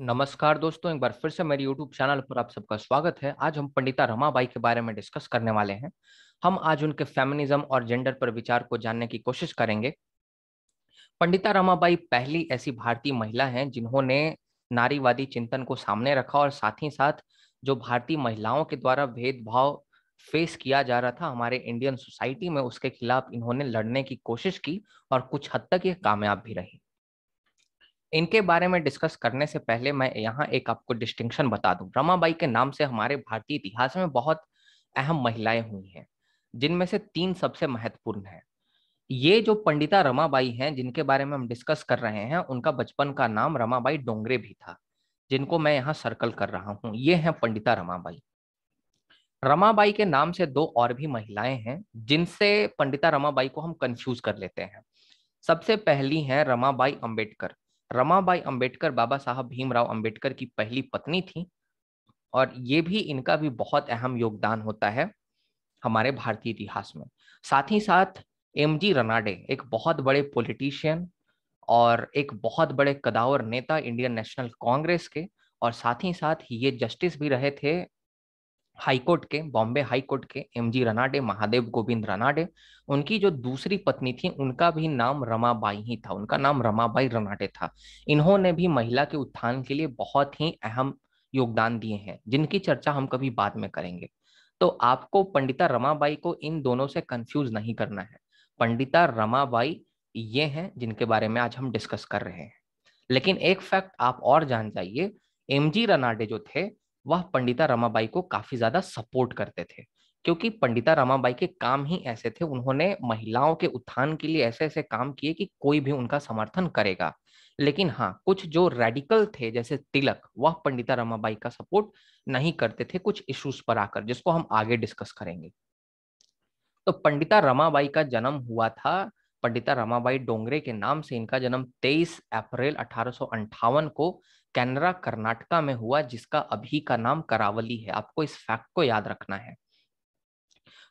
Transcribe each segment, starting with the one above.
नमस्कार दोस्तों एक बार फिर से मेरे YouTube चैनल पर आप सबका स्वागत है आज हम पंडिता रमाबाई के बारे में डिस्कस करने वाले हैं हम आज उनके फेमिनिज्म और जेंडर पर विचार को जानने की कोशिश करेंगे पंडिता रमाबाई पहली ऐसी भारतीय महिला हैं जिन्होंने नारीवादी चिंतन को सामने रखा और साथ ही साथ जो भारतीय महिलाओं के द्वारा भेदभाव फेस किया जा रहा था हमारे इंडियन सोसाइटी में उसके खिलाफ इन्होंने लड़ने की कोशिश की और कुछ हद तक ये कामयाब भी रही इनके बारे में डिस्कस करने से पहले मैं यहाँ एक आपको डिस्टिंक्शन बता दूं रमाबाई के नाम से हमारे भारतीय इतिहास में बहुत अहम महिलाएं हुई हैं जिनमें से तीन सबसे महत्वपूर्ण हैं ये जो पंडिता रमाबाई हैं जिनके बारे में हम डिस्कस कर रहे हैं उनका बचपन का नाम रमाबाई डोंगरे भी था जिनको मैं यहाँ सर्कल कर रहा हूँ ये हैं पंडिता रमाबाई रमाबाई के नाम से दो और भी महिलाएं हैं जिनसे पंडिता रमाबाई को हम कंफ्यूज कर लेते हैं सबसे पहली हैं रमाबाई अंबेडकर रमाबाई अंबेडकर बाबा साहब भीमराव अंबेडकर की पहली पत्नी थी और ये भी इनका भी बहुत अहम योगदान होता है हमारे भारतीय इतिहास में साथ ही साथ एम जी रनाडे एक बहुत बड़े पॉलिटिशियन और एक बहुत बड़े कदावर नेता इंडियन नेशनल कांग्रेस के और साथ ही साथ ये जस्टिस भी रहे थे हाईकोर्ट के बॉम्बे हाईकोर्ट के एम जी रनाडे महादेव गोविंद रनाडे उनकी जो दूसरी पत्नी थी उनका भी नाम रमाबाई ही था उनका नाम रमाबाई रनाडे था इन्होंने भी महिला के उत्थान के लिए बहुत ही अहम योगदान दिए हैं जिनकी चर्चा हम कभी बाद में करेंगे तो आपको पंडिता रमाबाई को इन दोनों से कंफ्यूज नहीं करना है पंडिता रमाबाई ये हैं जिनके बारे में आज हम डिस्कस कर रहे हैं लेकिन एक फैक्ट आप और जान जाइए एम जी रनाडे जो थे वह पंडिता रमाबाई को काफी ज्यादा सपोर्ट करते थे क्योंकि पंडिता रमाबाई के काम ही ऐसे थे उन्होंने महिलाओं के उत्थान के लिए ऐसे ऐसे काम किए कि कोई भी उनका समर्थन करेगा लेकिन हाँ कुछ जो रेडिकल थे जैसे तिलक वह पंडिता रमाबाई का सपोर्ट नहीं करते थे कुछ इश्यूज पर आकर जिसको हम आगे डिस्कस करेंगे तो पंडिता रमाबाई का जन्म हुआ था पंडिता रमाबाई डोंगरे के नाम से इनका जन्म 23 अप्रैल अठारह को कैनरा कर्नाटका में हुआ जिसका अभी का नाम करावली है आपको इस फैक्ट को याद रखना है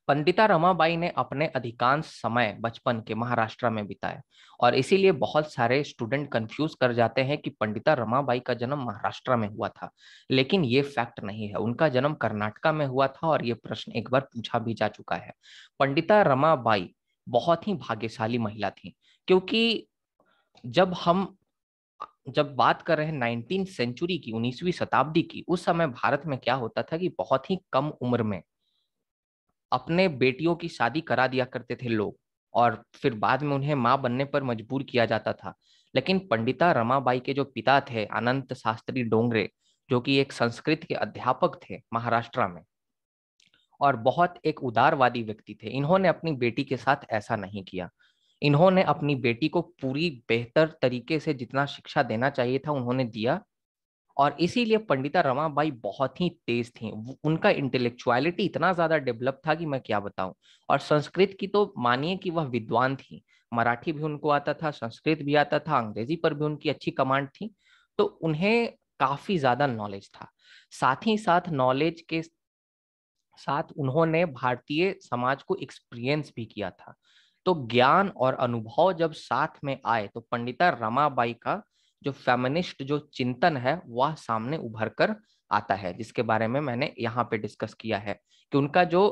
पंडिता रमाबाई ने अपने अधिकांश समय बचपन के महाराष्ट्र में बिताए और इसीलिए बहुत सारे स्टूडेंट कंफ्यूज कर जाते हैं कि पंडिता रमाबाई का जन्म महाराष्ट्र में हुआ था लेकिन ये फैक्ट नहीं है उनका जन्म कर्नाटका में हुआ था और ये प्रश्न एक बार पूछा भी जा चुका है पंडिता रमाबाई बहुत ही भाग्यशाली महिला थी क्योंकि जब हम जब बात कर रहे हैं नाइनटीन सेंचुरी की उन्नीसवीं शताब्दी की उस समय भारत में क्या होता था कि बहुत ही कम उम्र में अपने बेटियों की शादी करा दिया करते थे लोग और फिर बाद में उन्हें माँ बनने पर मजबूर किया जाता था लेकिन पंडिता रमाबाई के जो पिता थे अनंत शास्त्री डोंगरे जो कि एक संस्कृत के अध्यापक थे महाराष्ट्र में और बहुत एक उदारवादी व्यक्ति थे इन्होंने अपनी बेटी के साथ ऐसा नहीं किया इन्होंने अपनी बेटी को पूरी बेहतर तरीके से जितना शिक्षा देना चाहिए था उन्होंने दिया और इसीलिए पंडिता रमाबाई बहुत ही तेज थी उनका इंटेलेक्चुअलिटी इतना ज्यादा डेवलप था कि मैं क्या बताऊं और संस्कृत की तो मानिए कि वह विद्वान थी मराठी भी उनको आता था संस्कृत भी आता था अंग्रेजी पर भी उनकी अच्छी कमांड थी तो उन्हें काफी ज्यादा नॉलेज था साथ ही साथ नॉलेज के साथ उन्होंने भारतीय समाज को एक्सपीरियंस भी किया था तो ज्ञान और अनुभव जब साथ में आए तो पंडिता रमाबाई का जो फेमिनिस्ट जो चिंतन है वह सामने उभर कर आता है जिसके बारे में मैंने यहाँ पे डिस्कस किया है कि उनका जो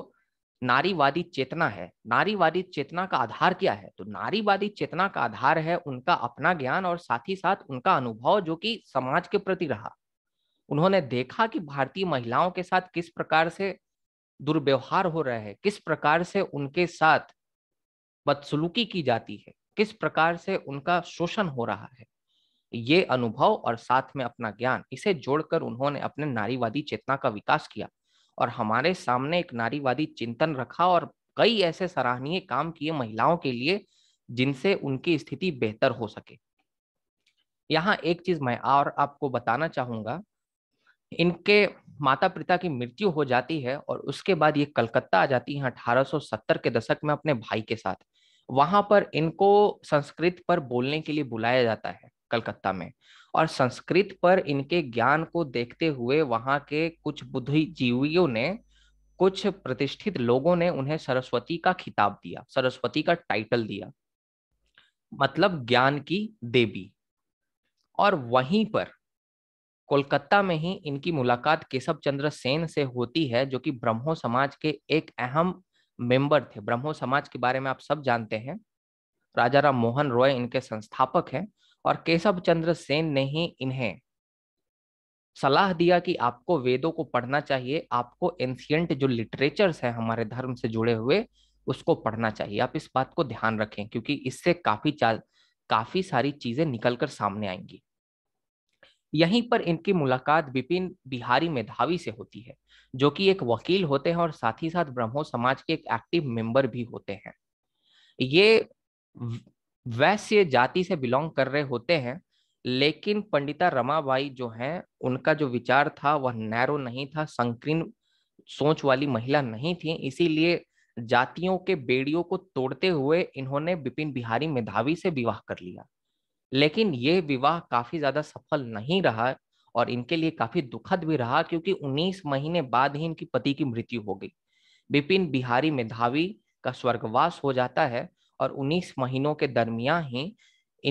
नारीवादी चेतना है नारीवादी चेतना का आधार क्या है तो नारीवादी चेतना का आधार है उनका अपना ज्ञान और साथ ही साथ उनका अनुभव जो कि समाज के प्रति रहा उन्होंने देखा कि भारतीय महिलाओं के साथ किस प्रकार से दुर्व्यवहार हो रहा है किस प्रकार से उनके साथ बदसलूकी की जाती है किस प्रकार से उनका शोषण हो रहा है ये अनुभव और साथ में अपना ज्ञान इसे जोड़कर उन्होंने अपने नारीवादी चेतना का विकास किया और हमारे सामने एक नारीवादी चिंतन रखा और कई ऐसे सराहनीय काम किए महिलाओं के लिए जिनसे उनकी स्थिति बेहतर हो सके यहाँ एक चीज मैं और आपको बताना चाहूंगा इनके माता पिता की मृत्यु हो जाती है और उसके बाद ये कलकत्ता आ जाती है अठारह के दशक में अपने भाई के साथ वहां पर इनको संस्कृत पर बोलने के लिए बुलाया जाता है कलकत्ता में और संस्कृत पर इनके ज्ञान को देखते हुए वहां के कुछ बुद्धिजीवियों ने कुछ प्रतिष्ठित लोगों ने उन्हें सरस्वती का खिताब दिया सरस्वती का टाइटल दिया मतलब ज्ञान की देवी और वहीं पर कोलकाता में ही इनकी मुलाकात केशव चंद्र सेन से होती है जो कि ब्रह्मो समाज के एक अहम मेंबर थे ब्रह्मो समाज के बारे में आप सब जानते हैं राजा राम मोहन रॉय इनके संस्थापक हैं और केशव चंद्र सेन ने ही इन्हें सलाह दिया कि आपको वेदों को पढ़ना चाहिए आपको एंशियंट जो लिटरेचर्स हैं हमारे धर्म से जुड़े हुए उसको पढ़ना चाहिए आप इस बात को ध्यान रखें क्योंकि इससे काफी काफी सारी चीजें निकल कर सामने आएंगी यहीं पर इनकी मुलाकात बिपिन बिहारी मेधावी से होती है जो कि एक वकील होते हैं और साथ ही साथ ब्रह्मो समाज के एक एक्टिव मेंबर भी होते हैं ये वैश्य जाति से बिलोंग कर रहे होते हैं लेकिन पंडिता रमाबाई जो हैं उनका जो विचार था वह नैरो नहीं था संकीर्ण सोच वाली महिला नहीं थी इसीलिए जातियों के बेड़ियों को तोड़ते हुए इन्होंने बिपिन बिहारी मेधावी से विवाह कर लिया लेकिन ये विवाह काफी ज्यादा सफल नहीं रहा और इनके लिए काफी दुखद भी रहा क्योंकि 19 महीने बाद ही इनकी पति की मृत्यु हो गई बिपिन बिहारी मेधावी का स्वर्गवास हो जाता है और 19 महीनों के दरमियान ही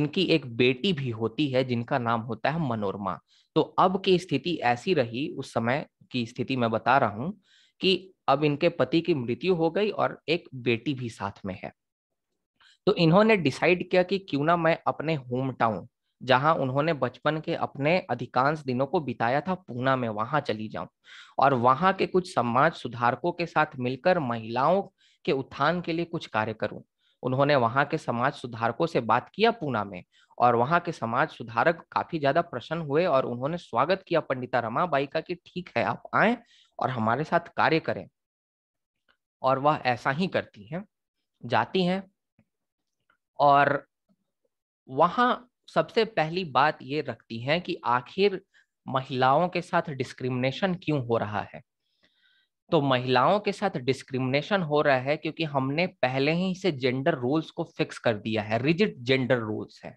इनकी एक बेटी भी होती है जिनका नाम होता है मनोरमा तो अब की स्थिति ऐसी रही उस समय की स्थिति मैं बता रहा हूं कि अब इनके पति की मृत्यु हो गई और एक बेटी भी साथ में है तो इन्होंने डिसाइड किया कि क्यों ना मैं अपने होम टाउन जहां उन्होंने बचपन के अपने अधिकांश दिनों को बिताया था पूना में वहां चली जाऊं और वहां के कुछ समाज सुधारकों के साथ मिलकर महिलाओं के उत्थान के लिए कुछ कार्य करूं उन्होंने वहां के समाज सुधारकों से बात किया पूना में और वहां के समाज सुधारक काफी ज्यादा प्रसन्न हुए और उन्होंने स्वागत किया पंडिता रमाबाई का कि ठीक है आप आए और हमारे साथ कार्य करें और वह ऐसा ही करती हैं जाती हैं और वहां सबसे पहली बात ये रखती है कि आखिर महिलाओं के साथ डिस्क्रिमिनेशन क्यों हो रहा है तो महिलाओं के साथ डिस्क्रिमिनेशन हो रहा है क्योंकि हमने पहले ही से जेंडर रोल्स को फिक्स कर दिया है रिजिड जेंडर रोल्स है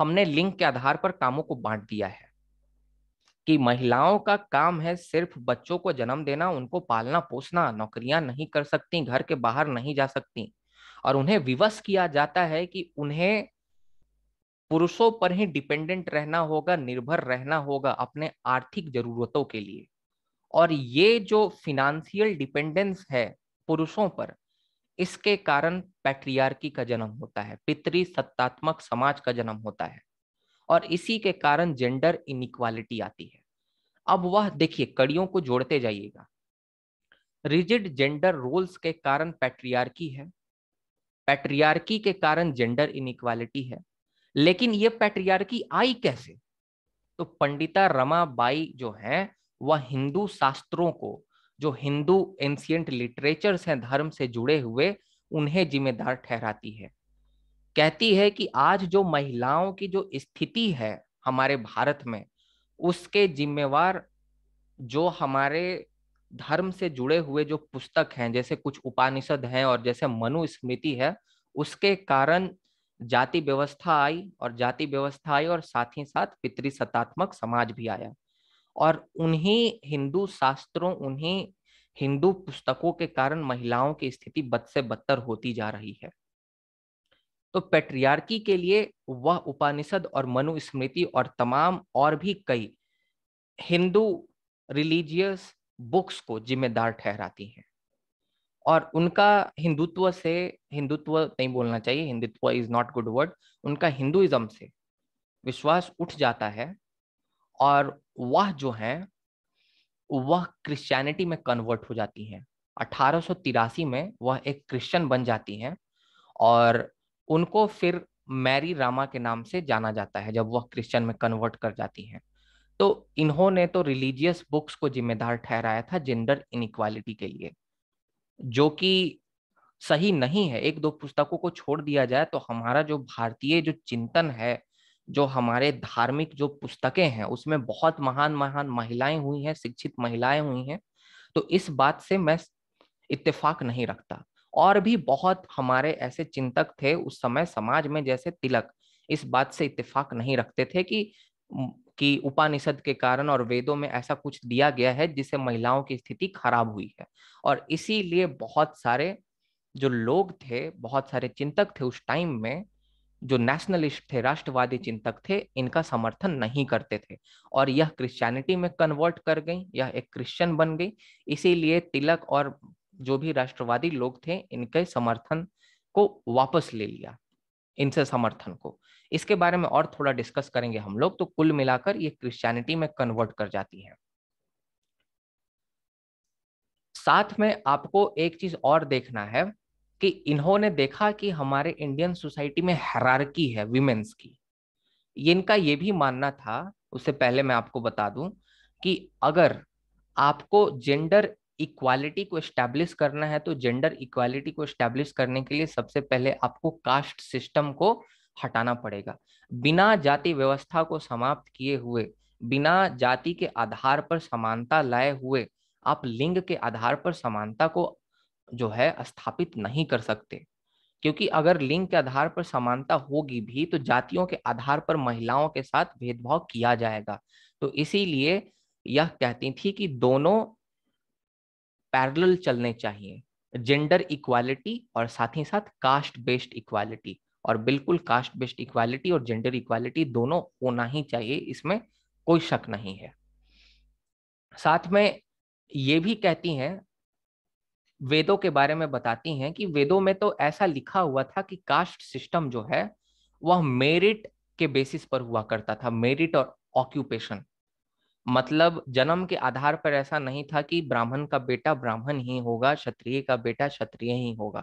हमने लिंग के आधार पर कामों को बांट दिया है कि महिलाओं का काम है सिर्फ बच्चों को जन्म देना उनको पालना पोसना नौकरियां नहीं कर सकती घर के बाहर नहीं जा सकती और उन्हें विवश किया जाता है कि उन्हें पुरुषों पर ही डिपेंडेंट रहना होगा निर्भर रहना होगा अपने आर्थिक जरूरतों के लिए और ये जो फिनेंशियल डिपेंडेंस है पुरुषों पर इसके कारण पैट्रियार्की का जन्म होता है पितृ सत्तात्मक समाज का जन्म होता है और इसी के कारण जेंडर इनिक्वालिटी आती है अब वह देखिए कड़ियों को जोड़ते जाइएगा रिजिड जेंडर रोल्स के कारण पैट्रियार्की है पैट्रियार्की के कारण जेंडर इनइक्वालिटी है लेकिन ये पैट्रियार्की आई कैसे तो पंडिता रमाबाई जो है वह हिंदू शास्त्रों को जो हिंदू एंशियंट लिटरेचर्स हैं धर्म से जुड़े हुए उन्हें जिम्मेदार ठहराती है कहती है कि आज जो महिलाओं की जो स्थिति है हमारे भारत में उसके जिम्मेवार जो हमारे धर्म से जुड़े हुए जो पुस्तक हैं जैसे कुछ उपानिषद हैं और जैसे मनुस्मृति है उसके कारण जाति व्यवस्था आई और जाति व्यवस्था आई और साथ ही साथ पितृसत्तात्मक समाज भी आया और उन्हीं हिंदू शास्त्रों उन्हीं हिंदू पुस्तकों के कारण महिलाओं की स्थिति बद से बदतर होती जा रही है तो पेट्रियार्की के लिए वह उपानिषद और मनुस्मृति और तमाम और भी कई हिंदू रिलीजियस बुक्स को जिम्मेदार ठहराती हैं और उनका हिंदुत्व से हिंदुत्व नहीं बोलना चाहिए Hindutva is not good word उनका हिंदुइज्म से विश्वास उठ जाता है और वह जो है वह क्रिश्चियनिटी में कन्वर्ट हो जाती हैं अठारह में वह एक क्रिश्चियन बन जाती हैं और उनको फिर मैरी रामा के नाम से जाना जाता है जब वह क्रिश्चियन में कन्वर्ट कर जाती हैं तो इन्होंने तो रिलीजियस बुक्स को जिम्मेदार ठहराया था जेंडर इनक्वालिटी के लिए जो कि सही नहीं है एक दो पुस्तकों को छोड़ दिया जाए तो हमारा जो भारतीय जो चिंतन है जो हमारे धार्मिक जो पुस्तकें हैं उसमें बहुत महान महान महिलाएं हुई हैं शिक्षित महिलाएं हुई हैं तो इस बात से मैं इत्तेफाक नहीं रखता और भी बहुत हमारे ऐसे चिंतक थे उस समय समाज में जैसे तिलक इस बात से इत्तेफाक नहीं रखते थे कि कि उपानिषद के कारण और वेदों में ऐसा कुछ दिया गया है जिससे महिलाओं की स्थिति खराब हुई है और इसीलिए बहुत सारे जो लोग थे बहुत सारे चिंतक थे उस टाइम में जो नेशनलिस्ट थे राष्ट्रवादी चिंतक थे इनका समर्थन नहीं करते थे और यह क्रिश्चियनिटी में कन्वर्ट कर गई यह एक क्रिश्चियन बन गई इसीलिए तिलक और जो भी राष्ट्रवादी लोग थे इनके समर्थन को वापस ले लिया इनसे समर्थन को इसके बारे में और थोड़ा डिस्कस करेंगे हम लोग तो कुल मिलाकर ये क्रिश्चियनिटी में कन्वर्ट कर जाती है साथ में आपको एक चीज और देखना है कि इन्होंने देखा कि हमारे इंडियन सोसाइटी में हरारकी है विमेन्स की इनका ये भी मानना था उससे पहले मैं आपको बता दूं कि अगर आपको जेंडर इक्वालिटी को स्टैब्लिश करना है तो जेंडर इक्वालिटी को स्टैब्लिश करने के लिए सबसे पहले आपको कास्ट सिस्टम को हटाना पड़ेगा बिना जाति व्यवस्था को समाप्त किए हुए बिना जाति के आधार पर समानता लाए हुए आप लिंग के आधार पर समानता को जो है स्थापित नहीं कर सकते क्योंकि अगर लिंग के आधार पर समानता होगी भी तो जातियों के आधार पर महिलाओं के साथ भेदभाव किया जाएगा तो इसीलिए यह कहती थी कि दोनों पैरेलल चलने चाहिए जेंडर इक्वालिटी और साथ ही साथ कास्ट बेस्ड इक्वालिटी और बिल्कुल कास्ट बेस्ड इक्वालिटी और जेंडर इक्वालिटी दोनों होना ही चाहिए इसमें कोई शक नहीं है साथ में ये भी कहती हैं वेदों के बारे में बताती हैं कि वेदों में तो ऐसा लिखा हुआ था कि कास्ट सिस्टम जो है वह मेरिट के बेसिस पर हुआ करता था मेरिट और ऑक्यूपेशन मतलब जन्म के आधार पर ऐसा नहीं था कि ब्राह्मण का बेटा ब्राह्मण ही होगा क्षत्रिय का बेटा क्षत्रिय ही होगा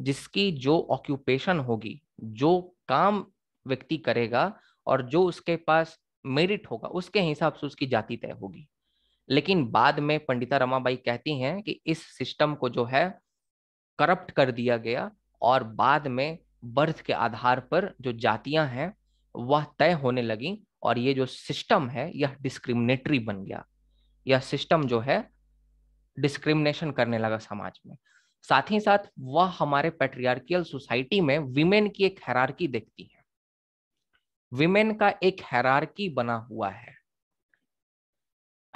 जिसकी जो ऑक्यूपेशन होगी जो काम व्यक्ति करेगा और जो उसके पास मेरिट होगा उसके हिसाब से उसकी जाति तय होगी लेकिन बाद में पंडिता रमाबाई कहती हैं कि इस सिस्टम को जो है करप्ट कर दिया गया और बाद में बर्थ के आधार पर जो जातियां हैं वह तय होने लगी और ये जो सिस्टम है यह डिस्क्रिमिनेटरी बन गया यह सिस्टम जो है डिस्क्रिमिनेशन करने लगा समाज में साथ ही साथ वह हमारे पेट्रियार्कियल सोसाइटी में विमेन की एक हैरारकी देखती है विमेन का एक हैरारकी बना हुआ है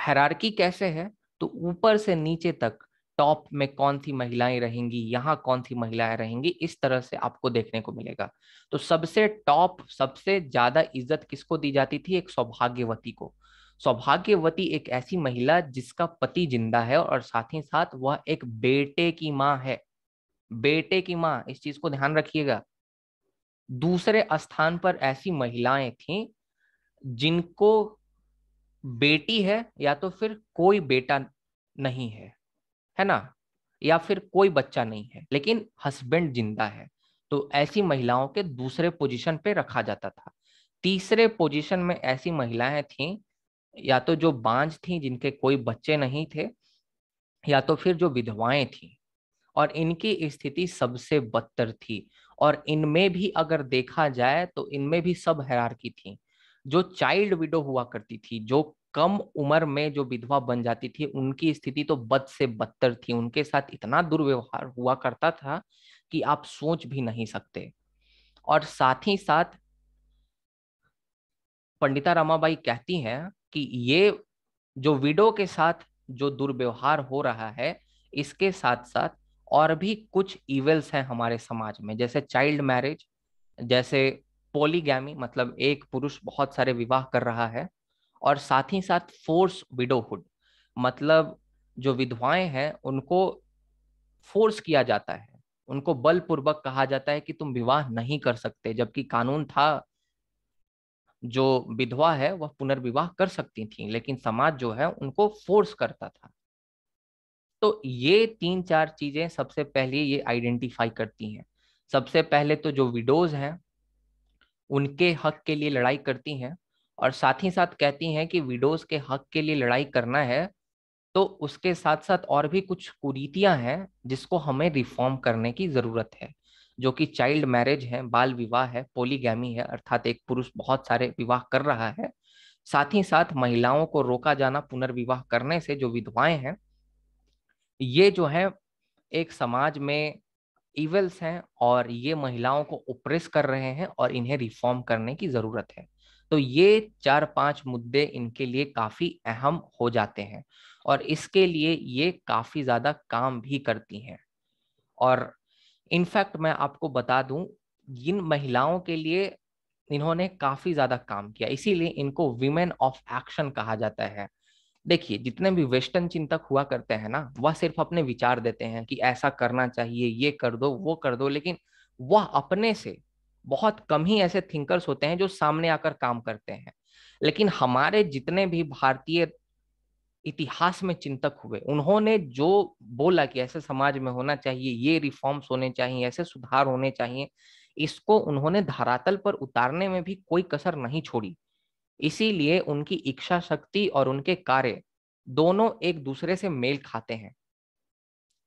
हैरारकी कैसे है तो ऊपर से नीचे तक टॉप में कौन सी महिलाएं रहेंगी यहाँ कौन सी महिलाएं रहेंगी इस तरह से आपको देखने को मिलेगा तो सबसे टॉप सबसे ज्यादा इज्जत किसको दी जाती थी एक सौभाग्यवती को सौभाग्यवती एक ऐसी महिला जिसका पति जिंदा है और साथ ही साथ वह एक बेटे की माँ है बेटे की माँ इस चीज को ध्यान रखिएगा दूसरे स्थान पर ऐसी महिलाएं थी जिनको बेटी है या तो फिर कोई बेटा नहीं है है ना या फिर कोई बच्चा नहीं है लेकिन हस्बैंड जिंदा है तो ऐसी महिलाओं के दूसरे पोजीशन पे रखा जाता था तीसरे पोजीशन में ऐसी महिलाएं थीं या तो जो बांझ थीं जिनके कोई बच्चे नहीं थे या तो फिर जो विधवाएं थीं और इनकी स्थिति सबसे बदतर थी और इनमें भी अगर देखा जाए तो इनमें भी सब की थी जो चाइल्ड विडो हुआ करती थी जो कम उम्र में जो विधवा बन जाती थी उनकी स्थिति तो बद से बदतर थी उनके साथ इतना दुर्व्यवहार हुआ करता था कि आप सोच भी नहीं सकते और साथ ही साथ पंडिता रमाबाई कहती हैं कि ये जो विडो के साथ जो दुर्व्यवहार हो रहा है इसके साथ साथ और भी कुछ इवेल्स हैं हमारे समाज में जैसे चाइल्ड मैरिज जैसे पोलीगैमी मतलब एक पुरुष बहुत सारे विवाह कर रहा है और साथ ही साथ फोर्स विडोहुड मतलब जो विधवाएं हैं उनको फोर्स किया जाता है उनको बलपूर्वक कहा जाता है कि तुम विवाह नहीं कर सकते जबकि कानून था जो विधवा है वह पुनर्विवाह कर सकती थी लेकिन समाज जो है उनको फोर्स करता था तो ये तीन चार चीजें सबसे पहले ये आइडेंटिफाई करती हैं सबसे पहले तो जो विडोज हैं उनके हक के लिए लड़ाई करती हैं और साथ ही साथ कहती हैं कि विडोज के हक के लिए लड़ाई करना है तो उसके साथ साथ और भी कुछ कुरीतियां हैं जिसको हमें रिफॉर्म करने की ज़रूरत है जो कि चाइल्ड मैरिज है बाल विवाह है पोलीगैमी है अर्थात एक पुरुष बहुत सारे विवाह कर रहा है साथ ही साथ महिलाओं को रोका जाना पुनर्विवाह करने से जो विधवाएं हैं ये जो है एक समाज में इवेल्स हैं और ये महिलाओं को ओप्रेस कर रहे हैं और इन्हें रिफॉर्म करने की ज़रूरत है तो ये चार पांच मुद्दे इनके लिए काफी अहम हो जाते हैं और इसके लिए ये काफी ज्यादा काम भी करती हैं और इनफैक्ट मैं आपको बता दूं इन महिलाओं के लिए इन्होंने काफी ज्यादा काम किया इसीलिए इनको विमेन ऑफ एक्शन कहा जाता है देखिए जितने भी वेस्टर्न चिंतक हुआ करते हैं ना वह सिर्फ अपने विचार देते हैं कि ऐसा करना चाहिए ये कर दो वो कर दो लेकिन वह अपने से बहुत कम ही ऐसे थिंकर्स होते हैं जो सामने आकर काम करते हैं लेकिन हमारे जितने भी भारतीय इतिहास में चिंतक हुए उन्होंने जो बोला कि ऐसे समाज में होना चाहिए ये रिफॉर्म्स होने चाहिए ऐसे सुधार होने चाहिए इसको उन्होंने धरातल पर उतारने में भी कोई कसर नहीं छोड़ी इसीलिए उनकी इच्छा शक्ति और उनके कार्य दोनों एक दूसरे से मेल खाते हैं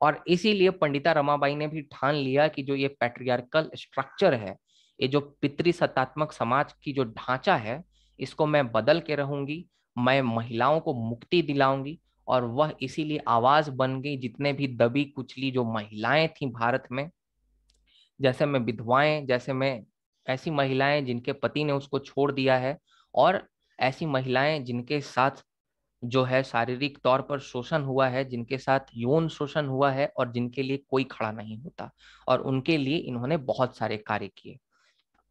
और इसीलिए पंडिता रमाबाई ने भी ठान लिया कि जो ये पैट्रियार्कल स्ट्रक्चर है ये जो पितृसत्तात्मक समाज की जो ढांचा है इसको मैं बदल के रहूंगी मैं महिलाओं को मुक्ति दिलाऊंगी और वह इसीलिए आवाज बन गई जितने भी दबी कुचली जो महिलाएं थी भारत में जैसे मैं विधवाएं जैसे मैं ऐसी महिलाएं जिनके पति ने उसको छोड़ दिया है और ऐसी महिलाएं जिनके साथ जो है शारीरिक तौर पर शोषण हुआ है जिनके साथ यौन शोषण हुआ है और जिनके लिए कोई खड़ा नहीं होता और उनके लिए इन्होंने बहुत सारे कार्य किए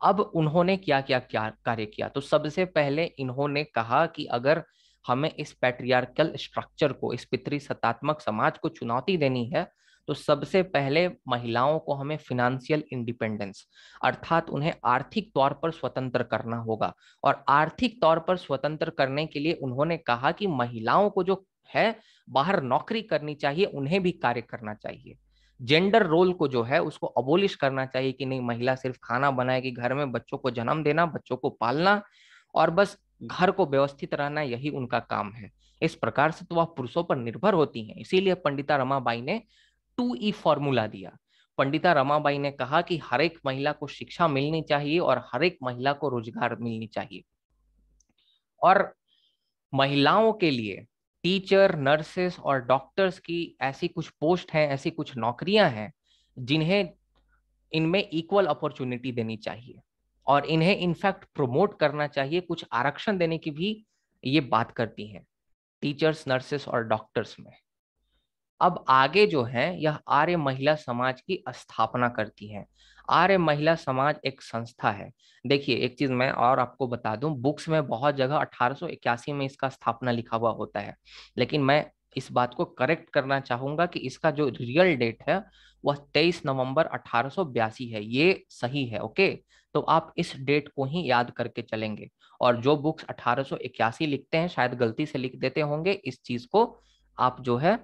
अब उन्होंने क्या क्या क्या कार्य किया तो सबसे पहले इन्होंने कहा कि अगर हमें इस पैट्रियार्कल स्ट्रक्चर को इस पितृसत्तात्मक समाज को चुनौती देनी है तो सबसे पहले महिलाओं को हमें फिनेंशियल इंडिपेंडेंस अर्थात उन्हें आर्थिक तौर पर स्वतंत्र करना होगा और आर्थिक तौर पर स्वतंत्र करने के लिए उन्होंने कहा कि महिलाओं को जो है बाहर नौकरी करनी चाहिए उन्हें भी कार्य करना चाहिए जेंडर रोल को जो है उसको अबोलिश करना चाहिए कि नहीं महिला सिर्फ खाना बनाएगी घर में बच्चों को जन्म देना बच्चों को पालना और बस घर को व्यवस्थित रहना यही उनका काम है इस प्रकार से तो वह पुरुषों पर निर्भर होती हैं इसीलिए पंडिता रमाबाई ने टू ई फॉर्मूला दिया पंडिता रमाबाई ने कहा कि हर एक महिला को शिक्षा मिलनी चाहिए और हर एक महिला को रोजगार मिलनी चाहिए और महिलाओं के लिए टीचर नर्सेस और डॉक्टर्स की ऐसी कुछ पोस्ट हैं ऐसी कुछ नौकरियां हैं जिन्हें इनमें इक्वल अपॉर्चुनिटी देनी चाहिए और इन्हें इनफैक्ट प्रमोट करना चाहिए कुछ आरक्षण देने की भी ये बात करती हैं टीचर्स नर्सेस और डॉक्टर्स में अब आगे जो है यह आर्य महिला समाज की स्थापना करती है आर्य महिला समाज एक संस्था है देखिए एक चीज मैं और आपको बता दूं बुक्स में बहुत जगह अठारह में इसका स्थापना लिखा हुआ होता है लेकिन मैं इस बात को करेक्ट करना चाहूंगा कि इसका जो रियल डेट है वह 23 नवंबर अठारह है ये सही है ओके तो आप इस डेट को ही याद करके चलेंगे और जो बुक्स अठारह लिखते हैं शायद गलती से लिख देते होंगे इस चीज को आप जो है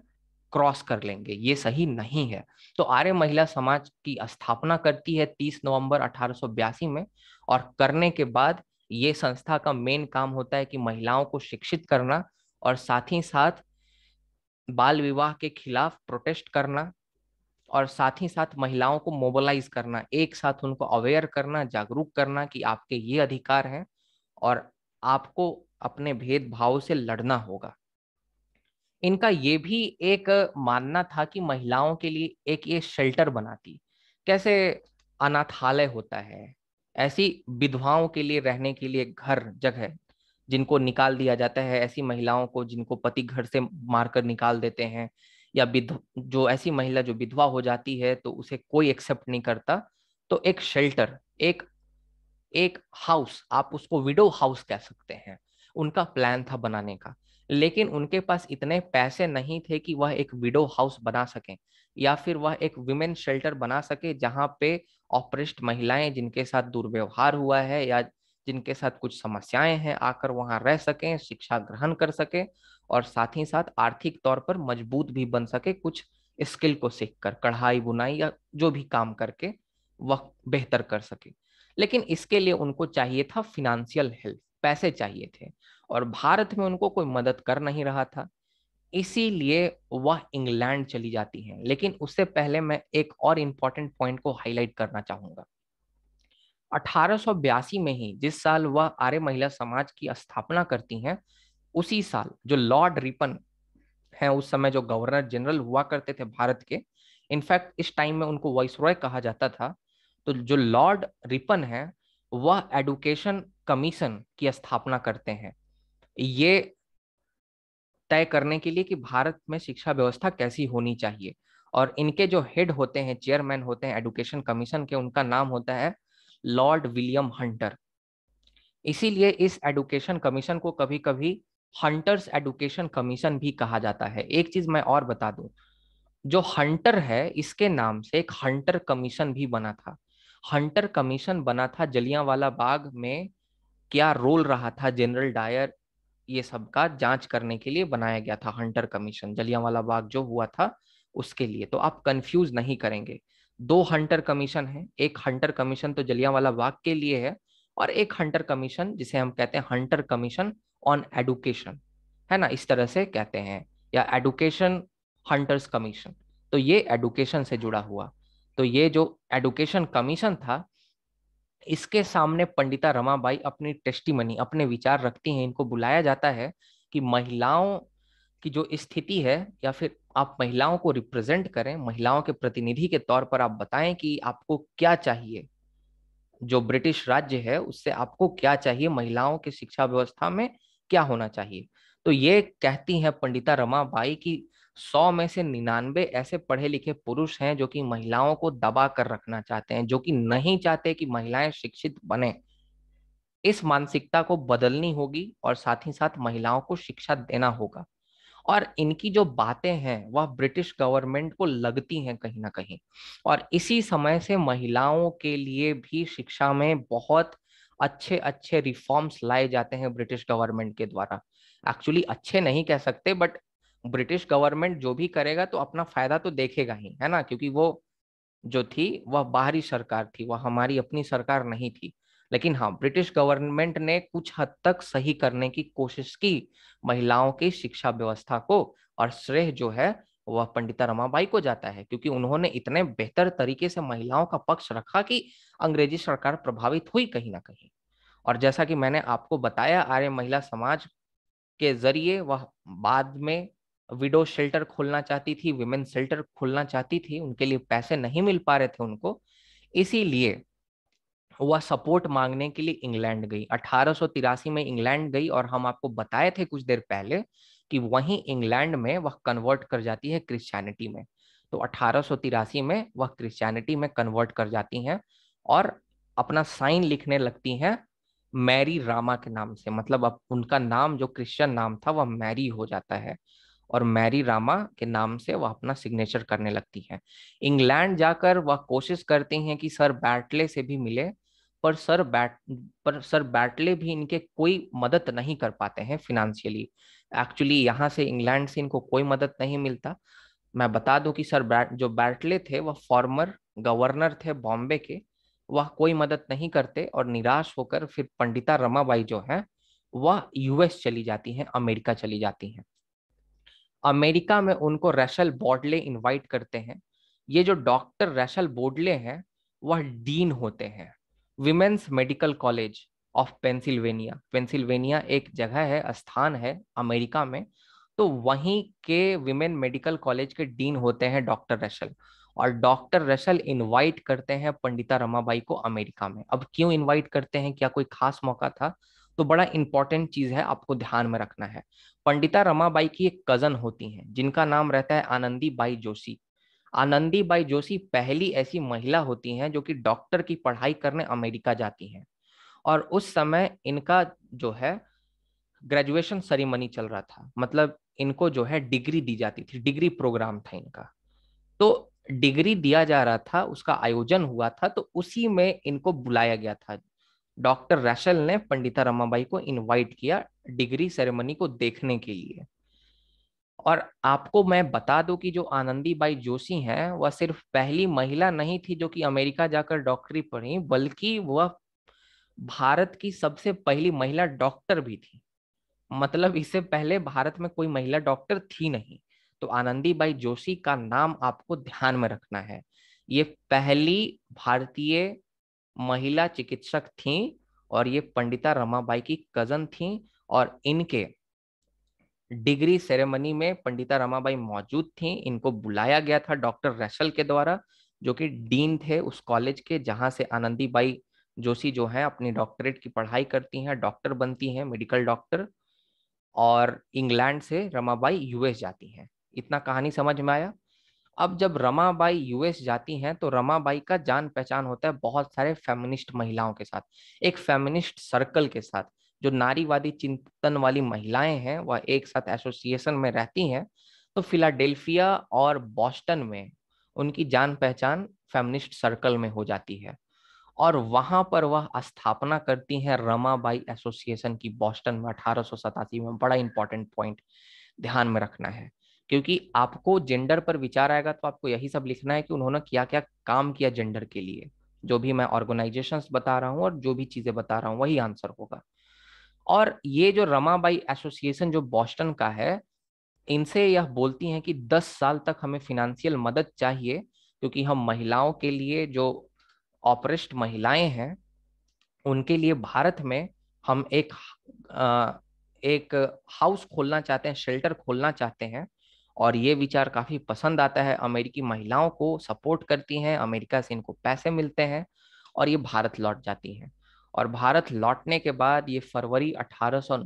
क्रॉस कर लेंगे ये सही नहीं है तो आर्य महिला समाज की स्थापना करती है 30 नवंबर अठारह में और करने के बाद ये संस्था का मेन काम होता है कि महिलाओं को शिक्षित करना और साथ ही साथ बाल विवाह के खिलाफ प्रोटेस्ट करना और साथ ही साथ महिलाओं को मोबालाइज करना एक साथ उनको अवेयर करना जागरूक करना कि आपके ये अधिकार हैं और आपको अपने भेदभाव से लड़ना होगा इनका ये भी एक मानना था कि महिलाओं के लिए एक ये शेल्टर बनाती कैसे अनाथालय होता है ऐसी विधवाओं के लिए रहने के लिए घर जगह जिनको निकाल दिया जाता है ऐसी महिलाओं को जिनको पति घर से मारकर निकाल देते हैं या जो ऐसी महिला जो विधवा हो जाती है तो उसे कोई एक्सेप्ट नहीं करता तो एक शेल्टर एक एक हाउस आप उसको विडो हाउस कह सकते हैं उनका प्लान था बनाने का लेकिन उनके पास इतने पैसे नहीं थे कि वह एक विडो हाउस बना सकें या फिर वह एक विमेन शेल्टर बना सके जहां पे ऑपरिस्ट महिलाएं जिनके साथ दुर्व्यवहार हुआ है या जिनके साथ कुछ समस्याएं हैं आकर वहां रह सकें शिक्षा ग्रहण कर सके और साथ ही साथ आर्थिक तौर पर मजबूत भी बन सके कुछ स्किल को सीखकर कढ़ाई बुनाई या जो भी काम करके वह बेहतर कर सके लेकिन इसके लिए उनको चाहिए था फिनेंशियल हेल्प पैसे चाहिए थे और भारत में उनको कोई मदद कर नहीं रहा था इसीलिए वह इंग्लैंड चली जाती हैं लेकिन उससे पहले मैं एक और इम्पॉर्टेंट पॉइंट को हाईलाइट करना चाहूंगा 1882 में ही जिस साल वह आर्य महिला समाज की स्थापना करती हैं उसी साल जो लॉर्ड रिपन है उस समय जो गवर्नर जनरल हुआ करते थे भारत के इनफैक्ट इस टाइम में उनको रॉय कहा जाता था तो जो लॉर्ड रिपन है वह एडुकेशन कमीशन की स्थापना करते हैं ये तय करने के लिए कि भारत में शिक्षा व्यवस्था कैसी होनी चाहिए और इनके जो हेड होते हैं चेयरमैन होते हैं एडुकेशन कमीशन के उनका नाम होता है लॉर्ड विलियम हंटर इसीलिए इस एडुकेशन कमीशन को कभी कभी हंटर्स एडुकेशन कमीशन भी कहा जाता है एक चीज मैं और बता दूं जो हंटर है इसके नाम से एक हंटर कमीशन भी बना था हंटर कमीशन बना था जलियांवाला बाग में क्या रोल रहा था जनरल डायर ये सब का जांच करने के लिए बनाया गया था हंटर कमीशन जलियांवाला बाग जो हुआ था उसके लिए तो आप कंफ्यूज नहीं करेंगे दो हंटर कमीशन है एक हंटर कमीशन तो जलियांवाला बाग के लिए है और एक हंटर कमीशन जिसे हम कहते हैं हंटर कमीशन ऑन एडुकेशन है ना इस तरह से कहते हैं या एडुकेशन हंटर्स कमीशन तो ये एडुकेशन से जुड़ा हुआ तो ये जो एडुकेशन कमीशन था इसके सामने पंडिता रमाबाई अपनी टेस्टिमनी अपने विचार रखती हैं इनको बुलाया जाता है कि महिलाओं की जो स्थिति है या फिर आप महिलाओं को रिप्रेजेंट करें महिलाओं के प्रतिनिधि के तौर पर आप बताएं कि आपको क्या चाहिए जो ब्रिटिश राज्य है उससे आपको क्या चाहिए महिलाओं की शिक्षा व्यवस्था में क्या होना चाहिए तो ये कहती हैं पंडिता रमाबाई की सौ में से निन्यानवे ऐसे पढ़े लिखे पुरुष हैं जो कि महिलाओं को दबा कर रखना चाहते हैं जो कि नहीं चाहते कि महिलाएं शिक्षित बने इस मानसिकता को बदलनी होगी और साथ ही साथ महिलाओं को शिक्षा देना होगा और इनकी जो बातें हैं वह ब्रिटिश गवर्नमेंट को लगती हैं कहीं ना कहीं और इसी समय से महिलाओं के लिए भी शिक्षा में बहुत अच्छे अच्छे रिफॉर्म्स लाए जाते हैं ब्रिटिश गवर्नमेंट के द्वारा एक्चुअली अच्छे नहीं कह सकते बट ब्रिटिश गवर्नमेंट जो भी करेगा तो अपना फायदा तो देखेगा ही है ना क्योंकि वो जो थी वह बाहरी सरकार थी वह हमारी अपनी सरकार नहीं थी लेकिन हाँ ब्रिटिश गवर्नमेंट ने कुछ हद तक सही करने की कोशिश की महिलाओं की शिक्षा व्यवस्था को और श्रेय जो है वह पंडिता रमाबाई को जाता है क्योंकि उन्होंने इतने बेहतर तरीके से महिलाओं का पक्ष रखा कि अंग्रेजी सरकार प्रभावित हुई कहीं ना कहीं और जैसा कि मैंने आपको बताया आर्य महिला समाज के जरिए वह बाद में विडो शेल्टर खोलना चाहती थी विमेन शेल्टर खोलना चाहती थी उनके लिए पैसे नहीं मिल पा रहे थे उनको इसीलिए वह सपोर्ट मांगने के लिए इंग्लैंड गई अठारह में इंग्लैंड गई और हम आपको बताए थे कुछ देर पहले कि वहीं इंग्लैंड में वह कन्वर्ट कर जाती है क्रिश्चियनिटी में तो अठारह में वह क्रिश्चियनिटी में कन्वर्ट कर जाती हैं और अपना साइन लिखने लगती हैं मैरी रामा के नाम से मतलब अब उनका नाम जो क्रिश्चियन नाम था वह मैरी हो जाता है और मैरी रामा के नाम से वह अपना सिग्नेचर करने लगती है इंग्लैंड जाकर वह कोशिश करती हैं कि सर बैटले से भी मिले पर सर बैट पर सर बैटले भी इनके कोई मदद नहीं कर पाते हैं फिनेंशियली एक्चुअली यहाँ से इंग्लैंड से इनको कोई मदद नहीं मिलता मैं बता दूं कि सर बैट जो बैटले थे वह फॉर्मर गवर्नर थे बॉम्बे के वह कोई मदद नहीं करते और निराश होकर फिर पंडिता रमाबाई जो है वह यूएस चली जाती हैं अमेरिका चली जाती हैं अमेरिका में उनको रैशल बोडले इनवाइट करते हैं ये जो डॉक्टर रैशल बोडले हैं वह डीन होते हैं women's medical college of Pennsylvania Pennsylvania एक जगह है स्थान है अमेरिका में तो वहीं के विमेन मेडिकल कॉलेज के डीन होते हैं डॉक्टर रैशल और डॉक्टर रैशल इनवाइट करते हैं पंडिता रमाबाई को अमेरिका में अब क्यों इनवाइट करते हैं क्या कोई खास मौका था तो बड़ा इंपॉर्टेंट चीज है आपको ध्यान में रखना है पंडिता रमाबाई की एक कजन होती हैं जिनका नाम रहता है आनंदी बाई जोशी आनंदी बाई जोशी पहली ऐसी महिला होती हैं जो कि डॉक्टर की पढ़ाई करने अमेरिका जाती हैं और उस समय इनका जो है ग्रेजुएशन सेरेमनी चल रहा था मतलब इनको जो है डिग्री दी जाती थी डिग्री प्रोग्राम था इनका तो डिग्री दिया जा रहा था उसका आयोजन हुआ था तो उसी में इनको बुलाया गया था डॉक्टर रैशल ने पंडिता रमाबाई को इनवाइट किया डिग्री सेरेमनी को देखने के लिए और आपको मैं बता दूं कि जो बाई जोशी हैं वह सिर्फ पहली महिला नहीं थी जो कि अमेरिका जाकर डॉक्टरी पढ़ी बल्कि वह भारत की सबसे पहली महिला डॉक्टर भी थी मतलब इससे पहले भारत में कोई महिला डॉक्टर थी नहीं तो आनंदी बाई जोशी का नाम आपको ध्यान में रखना है ये पहली भारतीय महिला चिकित्सक थी और ये पंडिता रमाबाई की कजन थी और इनके डिग्री सेरेमनी में पंडिता रमाबाई मौजूद थी इनको बुलाया गया था डॉक्टर रैशल के द्वारा जो कि डीन थे उस कॉलेज के जहां से आनंदीबाई जोशी जो है अपनी डॉक्टरेट की पढ़ाई करती हैं डॉक्टर बनती हैं मेडिकल डॉक्टर और इंग्लैंड से रमाबाई यूएस जाती हैं इतना कहानी समझ में आया अब जब रमाबाई यूएस जाती हैं तो रमाबाई का जान पहचान होता है बहुत सारे फेमिनिस्ट महिलाओं के साथ एक फेमिनिस्ट सर्कल के साथ जो नारीवादी चिंतन वाली महिलाएं हैं वह एक साथ एसोसिएशन में रहती हैं तो फिलाडेल्फिया और बॉस्टन में उनकी जान पहचान फेमिनिस्ट सर्कल में हो जाती है और वहां पर वह स्थापना करती हैं रमाबाई एसोसिएशन की बॉस्टन में अठारह में बड़ा इंपॉर्टेंट पॉइंट ध्यान में रखना है क्योंकि आपको जेंडर पर विचार आएगा तो आपको यही सब लिखना है कि उन्होंने क्या क्या काम किया जेंडर के लिए जो भी मैं ऑर्गेनाइजेशन बता रहा हूँ और जो भी चीजें बता रहा हूँ वही आंसर होगा और ये जो रमाबाई एसोसिएशन जो बॉस्टन का है इनसे यह बोलती हैं कि 10 साल तक हमें फिनेंशियल मदद चाहिए क्योंकि हम महिलाओं के लिए जो ऑपरेस्ट महिलाएं हैं उनके लिए भारत में हम एक आ, एक हाउस खोलना चाहते हैं शेल्टर खोलना चाहते हैं और ये विचार काफ़ी पसंद आता है अमेरिकी महिलाओं को सपोर्ट करती हैं अमेरिका से इनको पैसे मिलते हैं और ये भारत लौट जाती हैं और भारत लौटने के बाद ये फरवरी अठारह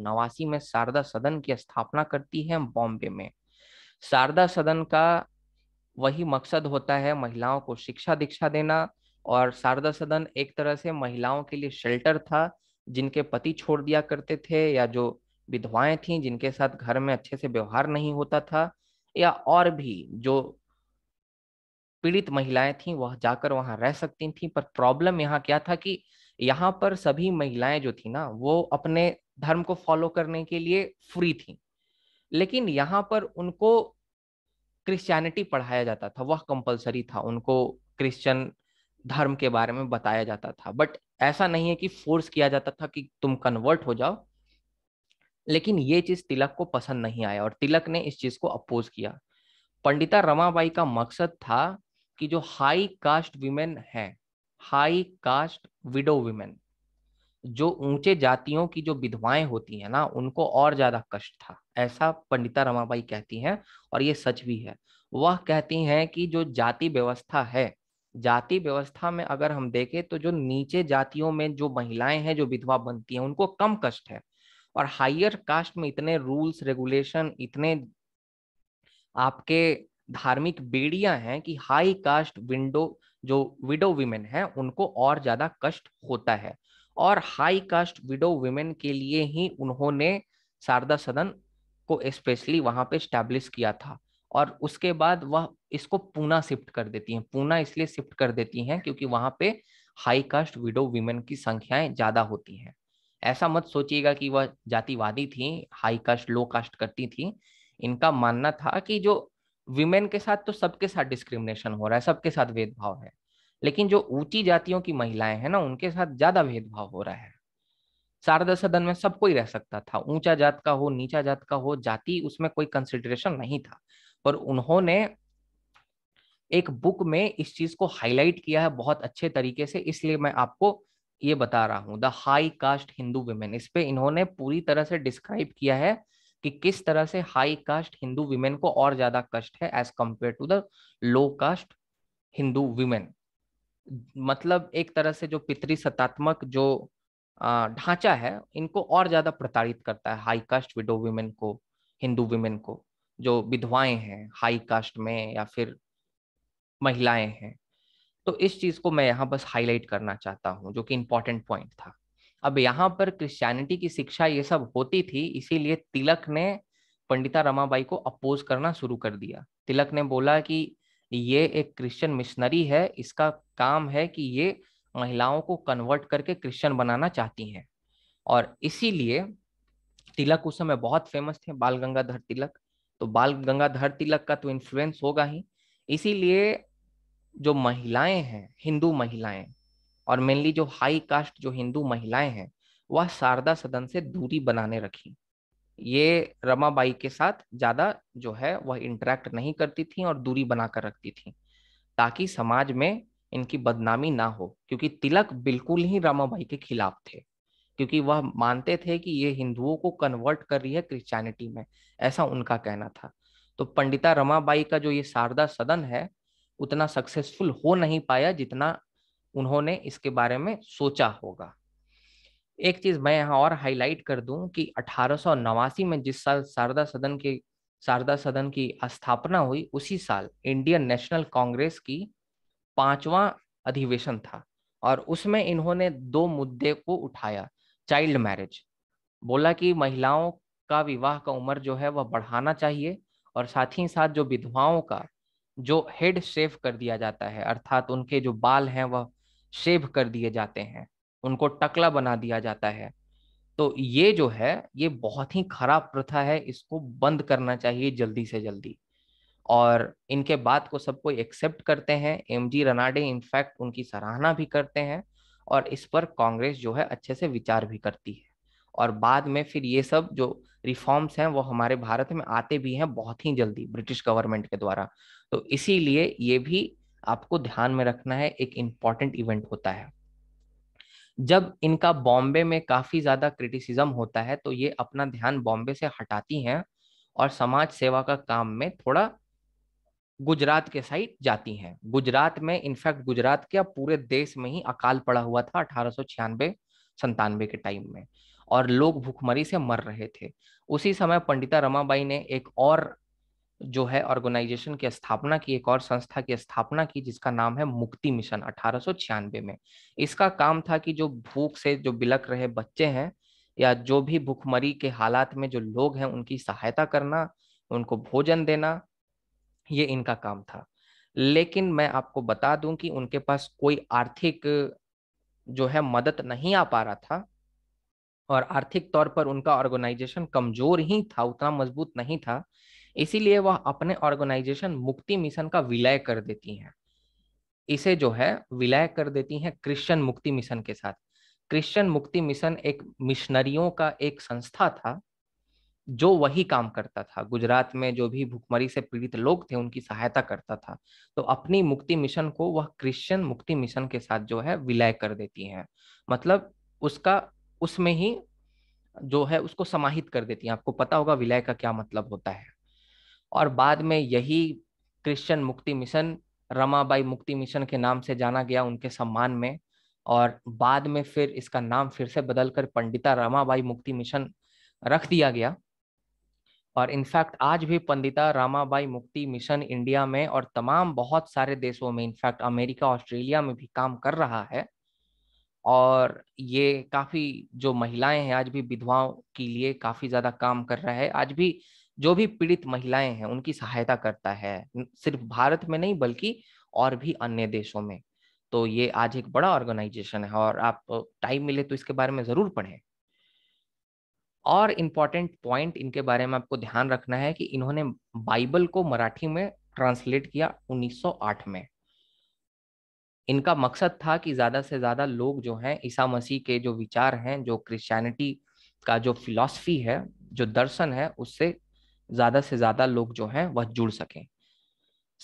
में शारदा सदन की स्थापना करती है बॉम्बे में शारदा सदन का वही मकसद होता है महिलाओं को शिक्षा दीक्षा देना और शारदा सदन एक तरह से महिलाओं के लिए शेल्टर था जिनके पति छोड़ दिया करते थे या जो विधवाएं थीं जिनके साथ घर में अच्छे से व्यवहार नहीं होता था या और भी जो पीड़ित महिलाएं थीं वह जाकर वहां रह सकती थीं पर प्रॉब्लम यहाँ क्या था कि यहाँ पर सभी महिलाएं जो थी ना वो अपने धर्म को फॉलो करने के लिए फ्री थी लेकिन यहाँ पर उनको क्रिश्चियनिटी पढ़ाया जाता था वह कंपलसरी था उनको क्रिश्चियन धर्म के बारे में बताया जाता था बट ऐसा नहीं है कि फोर्स किया जाता था कि तुम कन्वर्ट हो जाओ लेकिन ये चीज तिलक को पसंद नहीं आया और तिलक ने इस चीज को अपोज किया पंडिता रमाबाई का मकसद था कि जो हाई कास्ट वीमेन है हाई कास्ट विडो वीमेन जो ऊंचे जातियों की जो विधवाएं होती हैं ना उनको और ज्यादा कष्ट था ऐसा पंडिता रमाबाई कहती हैं और ये सच भी है वह कहती हैं कि जो जाति व्यवस्था है जाति व्यवस्था में अगर हम देखें तो जो नीचे जातियों में जो महिलाएं हैं जो विधवा बनती हैं उनको कम कष्ट है और हायर कास्ट में इतने रूल्स रेगुलेशन इतने आपके धार्मिक बेड़ियां हैं कि हाई कास्ट विंडो जो विडो विमेन है उनको और ज्यादा कष्ट होता है और हाई कास्ट विडो विमेन के लिए ही उन्होंने शारदा सदन को स्पेशली वहां पे स्टैब्लिश किया था और उसके बाद वह इसको पूना शिफ्ट कर देती हैं पूना इसलिए शिफ्ट कर देती हैं क्योंकि वहां पे हाई कास्ट विडो विमेन की संख्याएं ज्यादा होती हैं ऐसा मत सोचिएगा कि वह जातिवादी थी हाई कास्ट लो कास्ट करती थी इनका मानना था कि जो विमेन के साथ तो सबके साथ डिस्क्रिमिनेशन हो रहा है सबके साथ भेदभाव है लेकिन जो ऊंची जातियों की महिलाएं हैं ना उनके साथ ज्यादा भेदभाव हो रहा है शारदा सदन में सब कोई रह सकता था ऊंचा जात का हो नीचा जात का हो जाति उसमें कोई कंसिडरेशन नहीं था पर उन्होंने एक बुक में इस चीज को हाईलाइट किया है बहुत अच्छे तरीके से इसलिए मैं आपको ये बता रहा हूँ the high caste Hindu women इस पे इन्होंने पूरी तरह से डिस्क्राइब किया है कि किस तरह से हाई कास्ट हिंदू वुमेन को और ज्यादा कष्ट है as compare to the low caste Hindu women मतलब एक तरह से जो पितरी सत्तात्मक जो ढांचा है इनको और ज्यादा प्रताड़ित करता है हाई कास्ट विडो वुमेन को हिंदू वुमेन को जो विधवाएं हैं हाई कास्ट में या फिर महिलाएं हैं तो इस चीज को मैं यहाँ बस हाईलाइट करना चाहता हूँ जो कि इम्पोर्टेंट पॉइंट था अब यहाँ पर क्रिश्चियनिटी की शिक्षा ये सब होती थी इसीलिए तिलक ने पंडिता रमाबाई को अपोज करना शुरू कर दिया तिलक ने बोला कि ये एक क्रिश्चियन मिशनरी है इसका काम है कि ये महिलाओं को कन्वर्ट करके क्रिश्चियन बनाना चाहती हैं और इसीलिए तिलक उस समय बहुत फेमस थे बाल गंगाधर तिलक तो बाल गंगाधर तिलक का तो इन्फ्लुएंस होगा ही इसीलिए जो महिलाएं हैं हिंदू महिलाएं और मेनली जो हाई कास्ट जो हिंदू महिलाएं हैं वह शारदा सदन से दूरी बनाने रखी ये रमाबाई के साथ ज्यादा जो है वह इंटरेक्ट नहीं करती थी और दूरी बनाकर रखती थी ताकि समाज में इनकी बदनामी ना हो क्योंकि तिलक बिल्कुल ही रमाबाई के खिलाफ थे क्योंकि वह मानते थे कि ये हिंदुओं को कन्वर्ट कर रही है क्रिश्चियनिटी में ऐसा उनका कहना था तो पंडिता रमाबाई का जो ये शारदा सदन है उतना सक्सेसफुल हो नहीं पाया जितना उन्होंने इसके बारे में सोचा होगा एक चीज मैं यहाँ और हाईलाइट कर दूं कि अठारह में जिस साल शारदा सदन के शारदा सदन की स्थापना हुई उसी साल इंडियन नेशनल कांग्रेस की पांचवा अधिवेशन था और उसमें इन्होंने दो मुद्दे को उठाया चाइल्ड मैरिज बोला कि महिलाओं का विवाह का उम्र जो है वह बढ़ाना चाहिए और साथ ही साथ जो विधवाओं का जो हेड शेव कर दिया जाता है अर्थात उनके जो बाल हैं वह शेव कर दिए जाते हैं उनको टकला बना दिया जाता है तो ये जो है ये बहुत ही खराब प्रथा है इसको बंद करना चाहिए जल्दी से जल्दी और इनके बात को सब कोई एक्सेप्ट करते हैं एम जी रनाडे इनफैक्ट उनकी सराहना भी करते हैं और इस पर कांग्रेस जो है अच्छे से विचार भी करती है और बाद में फिर ये सब जो रिफॉर्म्स हैं वो हमारे भारत में आते भी हैं बहुत ही जल्दी ब्रिटिश गवर्नमेंट के द्वारा तो इसीलिए ये भी आपको ध्यान में रखना है एक इम्पॉर्टेंट इवेंट होता है जब इनका बॉम्बे में काफी ज्यादा क्रिटिसिज्म होता है तो ये अपना ध्यान बॉम्बे से हटाती हैं और समाज सेवा का काम में थोड़ा गुजरात के साइड जाती हैं गुजरात में इनफैक्ट गुजरात क्या पूरे देश में ही अकाल पड़ा हुआ था अठारह सौ छियानवे संतानवे के टाइम में और लोग भूखमरी से मर रहे थे उसी समय पंडिता रमाबाई ने एक और जो है ऑर्गेनाइजेशन की स्थापना की एक और संस्था की स्थापना की जिसका नाम है मुक्ति मिशन अठारह में इसका काम था कि जो भूख से जो बिलक रहे बच्चे हैं या जो भी भूखमरी के हालात में जो लोग हैं उनकी सहायता करना उनको भोजन देना ये इनका काम था लेकिन मैं आपको बता दूं कि उनके पास कोई आर्थिक जो है मदद नहीं आ पा रहा था और आर्थिक तौर पर उनका ऑर्गेनाइजेशन कमजोर ही था उतना मजबूत नहीं था इसीलिए वह अपने ऑर्गेनाइजेशन मुक्ति मिशन का विलय कर देती हैं इसे जो है विलय कर देती हैं क्रिश्चियन मुक्ति मिशन के साथ क्रिश्चियन मुक्ति मिशन एक मिशनरियों का एक संस्था था जो वही काम करता था गुजरात में जो भी भुखमरी से पीड़ित लोग थे उनकी सहायता करता था तो अपनी मुक्ति मिशन को वह क्रिश्चियन मुक्ति मिशन के साथ जो है विलय कर देती है मतलब उसका उसमें ही जो है उसको समाहित कर देती है आपको पता होगा विलय का क्या मतलब होता है और बाद में यही क्रिश्चियन मुक्ति मिशन रमाबाई मुक्ति मिशन के नाम से जाना गया उनके सम्मान में और बाद में फिर इसका नाम फिर से बदलकर पंडिता रमाबाई मुक्ति मिशन रख दिया गया और इनफैक्ट आज भी पंडिता रामाबाई मुक्ति मिशन इंडिया में और तमाम बहुत सारे देशों में इनफैक्ट अमेरिका ऑस्ट्रेलिया में भी काम कर रहा है और ये काफ़ी जो महिलाएं हैं आज भी विधवाओं के लिए काफ़ी ज़्यादा काम कर रहा है आज भी जो भी पीड़ित महिलाएं हैं उनकी सहायता करता है सिर्फ भारत में नहीं बल्कि और भी अन्य देशों में तो ये आज एक बड़ा ऑर्गेनाइजेशन है और आप टाइम मिले तो इसके बारे में ज़रूर पढ़ें और इम्पॉर्टेंट पॉइंट इनके बारे में आपको ध्यान रखना है कि इन्होंने बाइबल को मराठी में ट्रांसलेट किया 1908 में इनका मकसद था कि ज़्यादा से ज़्यादा लोग जो हैं ईसा मसीह के जो विचार हैं जो क्रिश्चियनिटी का जो फिलॉसफी है जो दर्शन है उससे ज़्यादा से ज़्यादा लोग जो हैं वह जुड़ सकें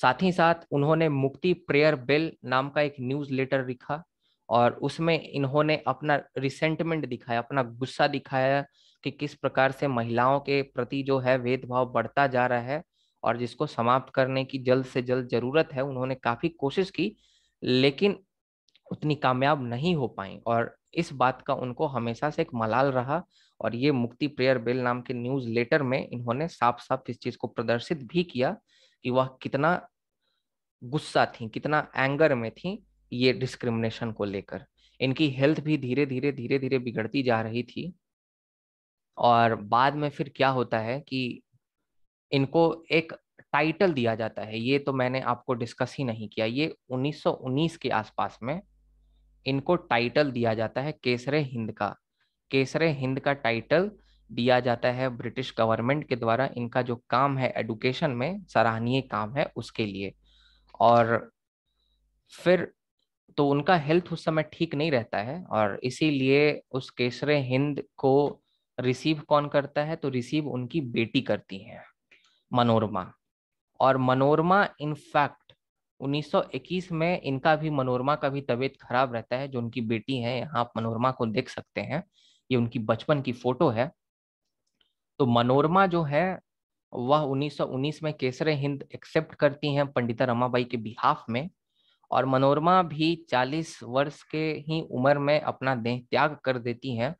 साथ ही साथ उन्होंने मुक्ति प्रेयर बेल नाम का एक न्यूज़ लेटर लिखा और उसमें इन्होंने अपना रिसेंटमेंट दिखाया अपना गुस्सा दिखाया कि किस प्रकार से महिलाओं के प्रति जो है भेदभाव बढ़ता जा रहा है और जिसको समाप्त करने की जल्द से जल्द जरूरत है उन्होंने काफ़ी कोशिश की लेकिन उतनी कामयाब नहीं हो पाई और इस बात का उनको हमेशा से एक मलाल रहा और ये मुक्ति प्रेयर बेल नाम के न्यूज लेटर में इन्होंने साफ साफ इस चीज को प्रदर्शित भी किया कि वह कितना गुस्सा थी कितना एंगर में थी ये डिस्क्रिमिनेशन को लेकर इनकी हेल्थ भी धीरे धीरे धीरे धीरे बिगड़ती जा रही थी और बाद में फिर क्या होता है कि इनको एक टाइटल दिया जाता है ये तो मैंने आपको डिस्कस ही नहीं किया ये 1919 के आसपास में इनको टाइटल दिया जाता है केसरे हिंद का केसरे हिंद का टाइटल दिया जाता है ब्रिटिश गवर्नमेंट के द्वारा इनका जो काम है एडुकेशन में सराहनीय काम है उसके लिए और फिर तो उनका हेल्थ उस समय ठीक नहीं रहता है और इसीलिए उस केसरे हिंद को रिसीव कौन करता है तो रिसीव उनकी बेटी करती है मनोरमा और मनोरमा इनफैक्ट 1921 में इनका भी मनोरमा का भी तबीयत खराब रहता है जो उनकी बेटी है यहाँ आप मनोरमा को देख सकते हैं ये उनकी बचपन की फोटो है तो मनोरमा जो है वह 1919 में केसरे हिंद एक्सेप्ट करती हैं पंडिता रमाबाई के बिहाफ में और मनोरमा भी 40 वर्ष के ही उम्र में अपना देह त्याग कर देती हैं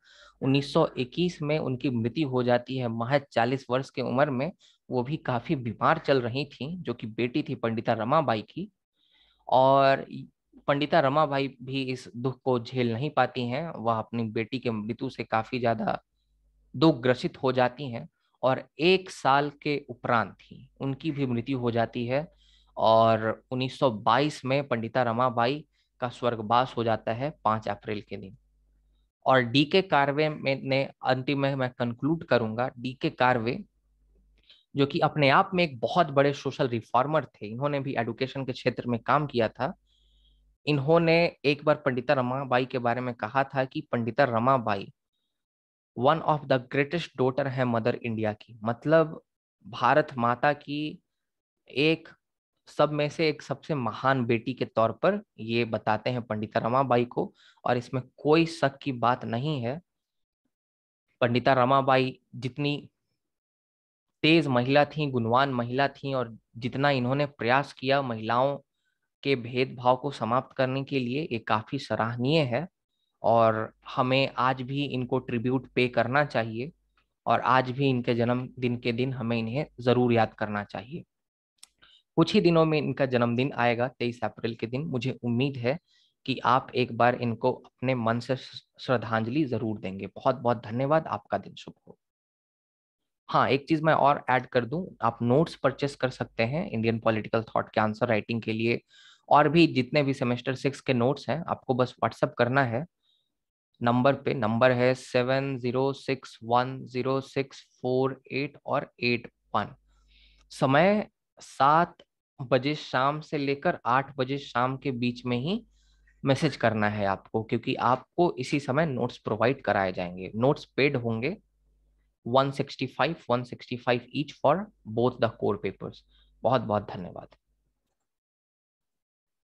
1921 में उनकी मृत्यु हो जाती है महज 40 वर्ष के उम्र में वो भी काफ़ी बीमार चल रही थी जो कि बेटी थी पंडिता रमाबाई की और पंडिता रमाबाई भी इस दुख को झेल नहीं पाती हैं वह अपनी बेटी के मृत्यु से काफ़ी ज़्यादा दुख ग्रसित हो जाती हैं और एक साल के उपरांत ही उनकी भी मृत्यु हो जाती है और 1922 में पंडिता रमाबाई का स्वर्गवास हो जाता है पांच अप्रैल के दिन और डी के कार्वे में ने अंतिम में मैं कंक्लूड करूंगा डी के कार्वे जो कि अपने आप में एक बहुत बड़े सोशल रिफॉर्मर थे इन्होंने भी एडुकेशन के क्षेत्र में काम किया था इन्होंने एक बार पंडिता रमाबाई के बारे में कहा था कि Pandita Ramabai one of the greatest daughter है मदर इंडिया की मतलब भारत माता की एक सब में से एक सबसे महान बेटी के तौर पर ये बताते हैं पंडिता रमाबाई को और इसमें कोई शक की बात नहीं है पंडिता रमाबाई जितनी तेज महिला थी गुणवान महिला थी और जितना इन्होंने प्रयास किया महिलाओं के भेदभाव को समाप्त करने के लिए ये काफी सराहनीय है और हमें आज भी इनको ट्रिब्यूट पे करना चाहिए और आज भी इनके जन्मदिन के दिन हमें इन्हें जरूर याद करना चाहिए कुछ ही दिनों में इनका जन्मदिन आएगा तेईस अप्रैल के दिन मुझे उम्मीद है कि आप एक बार इनको अपने मन से श्रद्धांजलि जरूर देंगे बहुत बहुत धन्यवाद आपका दिन शुभ हो हाँ एक चीज मैं और ऐड कर दूं आप नोट्स परचेस कर सकते हैं इंडियन पॉलिटिकल थॉट के आंसर राइटिंग के लिए और भी जितने भी सेमेस्टर सिक्स के नोट्स हैं आपको बस व्हाट्सअप करना है नंबर पे नंबर है seven zero six one zero six four eight और एट वन समय सात बजे शाम से लेकर आठ बजे शाम के बीच में ही मैसेज करना है आपको क्योंकि आपको इसी समय नोट्स प्रोवाइड कराए जाएंगे नोट्स पेड होंगे 165 165 each for both the core papers बहुत बहुत धन्यवाद